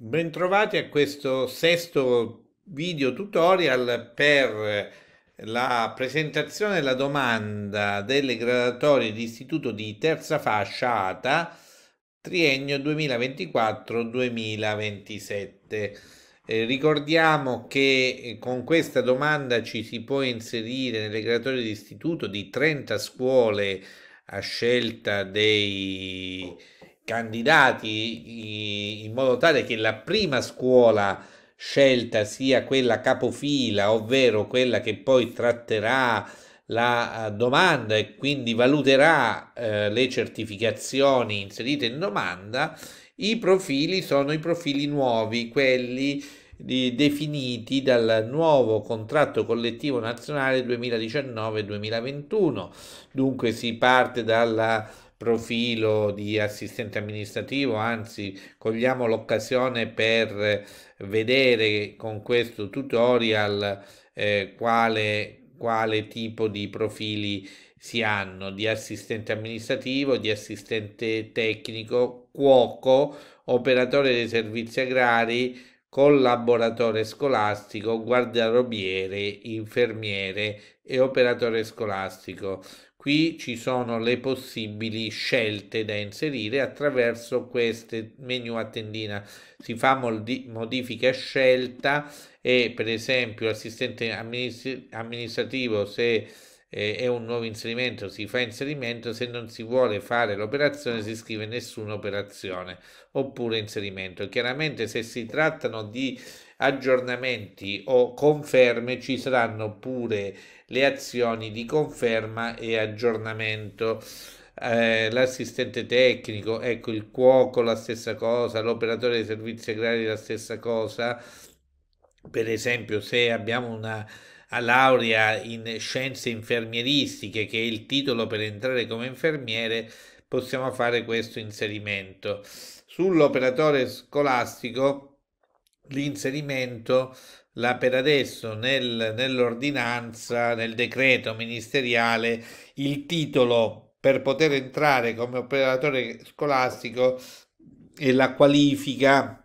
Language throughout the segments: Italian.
Bentrovati a questo sesto video tutorial per la presentazione della domanda delle graduatorie di istituto di terza fascia ATA triennio 2024-2027. Eh, ricordiamo che eh, con questa domanda ci si può inserire nelle graduatorie di istituto di 30 scuole a scelta dei candidati in modo tale che la prima scuola scelta sia quella capofila, ovvero quella che poi tratterà la eh, domanda e quindi valuterà eh, le certificazioni inserite in domanda, i profili sono i profili nuovi, quelli di, definiti dal nuovo contratto collettivo nazionale 2019-2021. Dunque si parte dalla profilo di assistente amministrativo, anzi cogliamo l'occasione per vedere con questo tutorial eh, quale, quale tipo di profili si hanno di assistente amministrativo, di assistente tecnico, cuoco, operatore dei servizi agrari, collaboratore scolastico, guardarobiere, infermiere e operatore scolastico. Qui ci sono le possibili scelte da inserire attraverso queste menu a tendina. Si fa modifica scelta e per esempio assistente amministrativo se eh, è un nuovo inserimento, si fa inserimento, se non si vuole fare l'operazione si scrive nessuna operazione oppure inserimento. Chiaramente se si trattano di aggiornamenti o conferme ci saranno pure le azioni di conferma e aggiornamento. Eh, l'assistente tecnico, ecco il cuoco la stessa cosa, l'operatore dei servizi agrari la stessa cosa. Per esempio, se abbiamo una laurea in scienze infermieristiche, che è il titolo per entrare come infermiere, possiamo fare questo inserimento. Sull'operatore scolastico, l'inserimento la, per adesso nel, nell'ordinanza, nel decreto ministeriale, il titolo per poter entrare come operatore scolastico e la qualifica,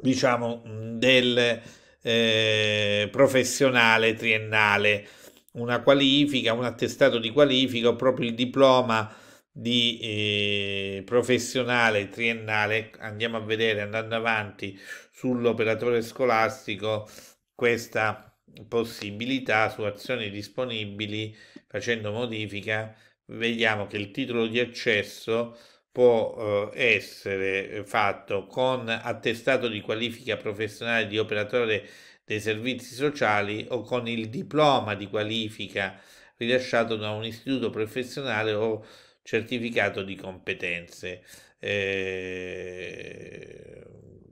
diciamo, del, eh, professionale triennale, una qualifica, un attestato di qualifica o proprio il diploma di eh, professionale triennale. Andiamo a vedere andando avanti sull'operatore scolastico questa possibilità su azioni disponibili facendo modifica vediamo che il titolo di accesso può eh, essere eh, fatto con attestato di qualifica professionale di operatore dei servizi sociali o con il diploma di qualifica rilasciato da un istituto professionale o certificato di competenze. Eh,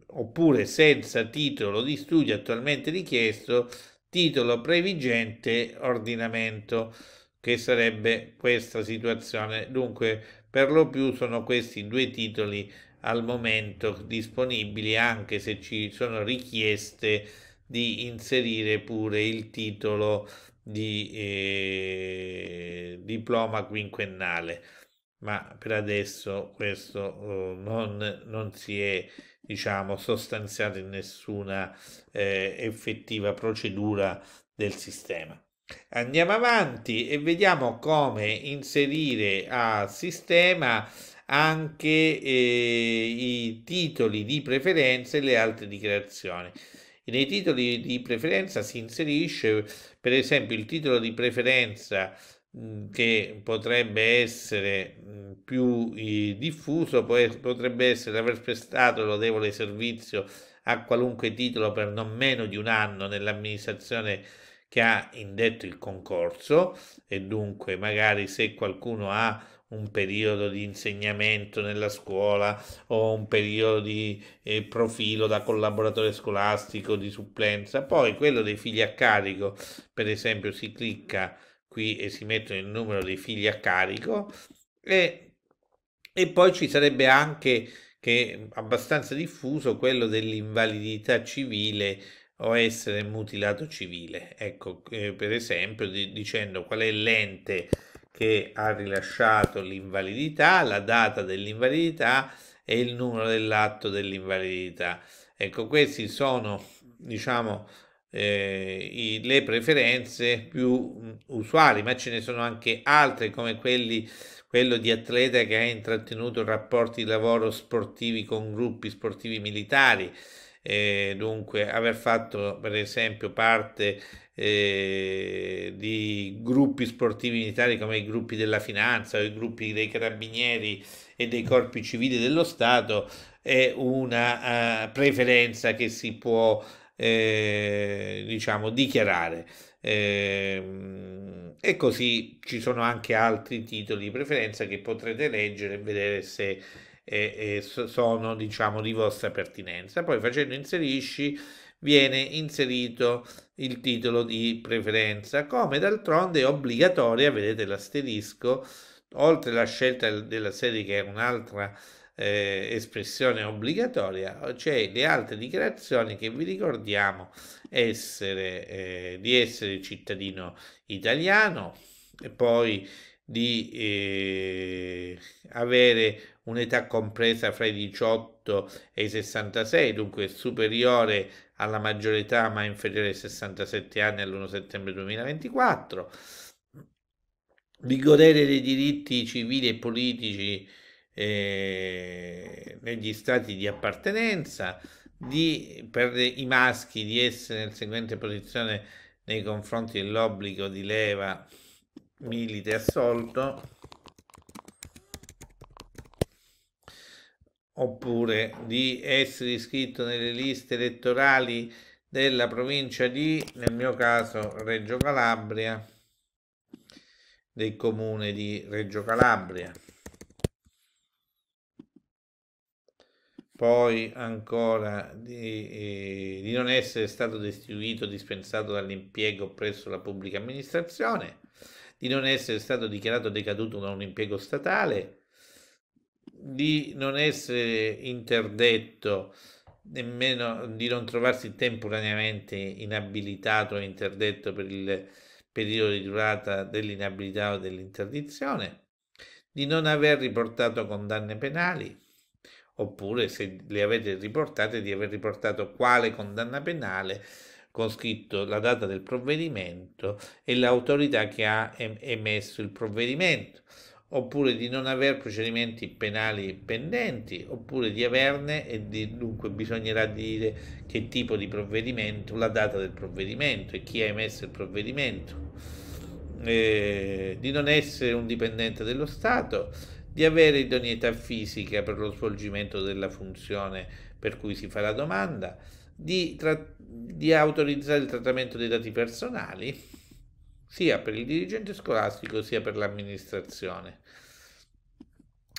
oppure senza titolo di studio attualmente richiesto, titolo previgente ordinamento, che sarebbe questa situazione. Dunque, per lo più sono questi due titoli al momento disponibili, anche se ci sono richieste di inserire pure il titolo di eh, diploma quinquennale ma per adesso questo eh, non, non, si è diciamo sostanziato in nessuna eh, effettiva procedura del sistema Andiamo avanti e vediamo come inserire a sistema anche eh, i titoli di preferenza e le altre dichiarazioni. Nei titoli di preferenza si inserisce per esempio il titolo di preferenza mm, che potrebbe essere mm, più eh, diffuso, potrebbe essere aver prestato lodevole servizio a qualunque titolo per non meno di un anno nell'amministrazione che ha indetto il concorso e dunque magari se qualcuno ha un periodo di insegnamento nella scuola o un periodo di eh, profilo da collaboratore scolastico di supplenza, poi quello dei figli a carico, per esempio si clicca qui e si mette il numero dei figli a carico e, e poi ci sarebbe anche che è abbastanza diffuso quello dell'invalidità civile o essere mutilato civile. Ecco, eh, per esempio, di, dicendo qual è l'ente che ha rilasciato l'invalidità, la data dell'invalidità e il numero dell'atto dell'invalidità. Ecco, questi sono, diciamo, eh, i, le preferenze più mm, usuali, ma ce ne sono anche altre come quelli, quello di atleta che ha intrattenuto rapporti di lavoro sportivi con gruppi sportivi militari, eh, dunque aver fatto per esempio parte eh, di gruppi sportivi militari come i gruppi della finanza o i gruppi dei carabinieri e dei corpi civili dello Stato è una uh, preferenza che si può eh, diciamo dichiarare ehm, e così ci sono anche altri titoli di preferenza che potrete leggere e vedere se e, e sono diciamo di vostra pertinenza. Poi facendo inserisci viene inserito il titolo di preferenza, come d'altronde è obbligatoria, vedete l'asterisco, oltre la scelta della serie che è un'altra eh, espressione obbligatoria, cioè le altre dichiarazioni che vi ricordiamo essere, eh, di essere cittadino italiano, e poi di eh, avere un'età compresa fra i 18 e i 66, dunque superiore alla maggiore età ma inferiore ai 67 anni all'1 settembre 2024, di godere dei diritti civili e politici eh, negli stati di appartenenza, di, per i maschi di essere nel seguente posizione nei confronti dell'obbligo di leva milite assolto oppure di essere iscritto nelle liste elettorali della provincia di, nel mio caso, Reggio Calabria, del comune di Reggio Calabria. Poi ancora di, eh, di non essere stato destituito o dispensato dall'impiego presso la pubblica amministrazione di non essere stato dichiarato decaduto da un impiego statale, di non essere interdetto, nemmeno di non trovarsi temporaneamente inabilitato o interdetto per il periodo di durata dell'inabilità o dell'interdizione, di non aver riportato condanne penali, oppure se le avete riportate, di aver riportato quale condanna penale con scritto la data del provvedimento e l'autorità che ha emesso il provvedimento, oppure di non aver procedimenti penali pendenti, oppure di averne e di, dunque bisognerà dire che tipo di provvedimento, la data del provvedimento e chi ha emesso il provvedimento. Eh, di non essere un dipendente dello Stato, di avere idoneità fisica per lo svolgimento della funzione per cui si fa la domanda, di, tra- di autorizzare il trattamento dei dati personali sia per il dirigente scolastico sia per l'amministrazione.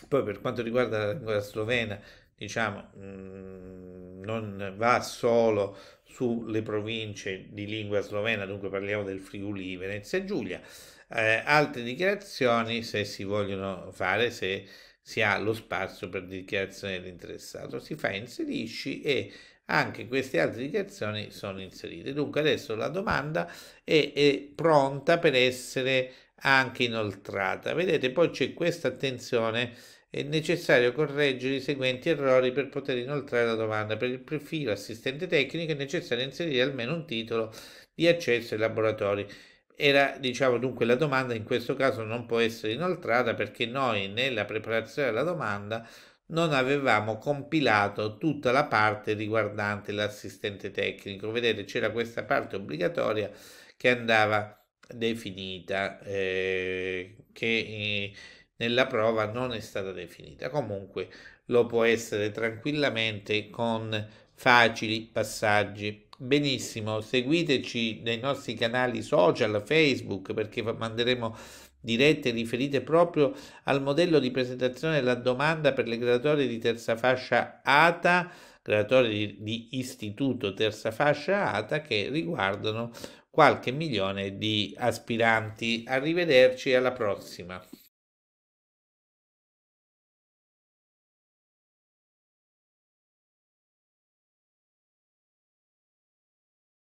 Poi per quanto riguarda la lingua slovena, diciamo, mm, non va solo sulle province di lingua slovena, dunque parliamo del Friuli, Venezia e Giulia. Eh, altre dichiarazioni se si vogliono fare, se si ha lo spazio per dichiarazione dell'interessato, si fa inserisci e anche queste altre dichiarazioni sono inserite. Dunque adesso la domanda è, è pronta per essere anche inoltrata. Vedete, poi c'è questa attenzione è necessario correggere i seguenti errori per poter inoltrare la domanda. Per il profilo assistente tecnico è necessario inserire almeno un titolo di accesso ai laboratori. Era, diciamo, dunque la domanda in questo caso non può essere inoltrata perché noi nella preparazione della domanda non avevamo compilato tutta la parte riguardante l'assistente tecnico. Vedete, c'era questa parte obbligatoria che andava definita, eh, che eh, nella prova non è stata definita. Comunque lo può essere tranquillamente con facili passaggi. Benissimo, seguiteci nei nostri canali social, Facebook, perché manderemo dirette riferite proprio al modello di presentazione della domanda per le graduatorie di terza fascia ATA, graduatorie di istituto terza fascia ATA che riguardano qualche milione di aspiranti. Arrivederci alla prossima.